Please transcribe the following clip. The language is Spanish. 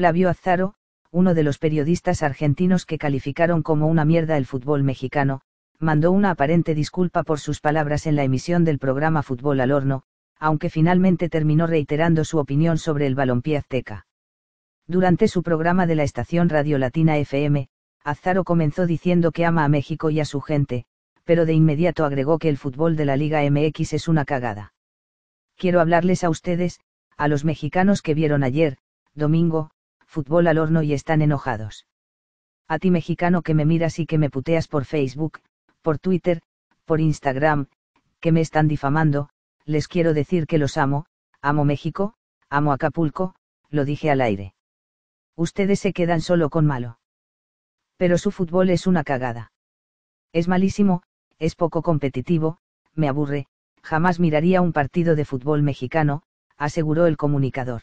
Flavio Azzaro, uno de los periodistas argentinos que calificaron como una mierda el fútbol mexicano, mandó una aparente disculpa por sus palabras en la emisión del programa Fútbol al Horno, aunque finalmente terminó reiterando su opinión sobre el balompié azteca. Durante su programa de la estación Radio Latina FM, Azzaro comenzó diciendo que ama a México y a su gente, pero de inmediato agregó que el fútbol de la Liga MX es una cagada. Quiero hablarles a ustedes, a los mexicanos que vieron ayer, domingo, fútbol al horno y están enojados. A ti mexicano que me miras y que me puteas por Facebook, por Twitter, por Instagram, que me están difamando, les quiero decir que los amo, amo México, amo Acapulco, lo dije al aire. Ustedes se quedan solo con malo. Pero su fútbol es una cagada. Es malísimo, es poco competitivo, me aburre, jamás miraría un partido de fútbol mexicano, aseguró el comunicador.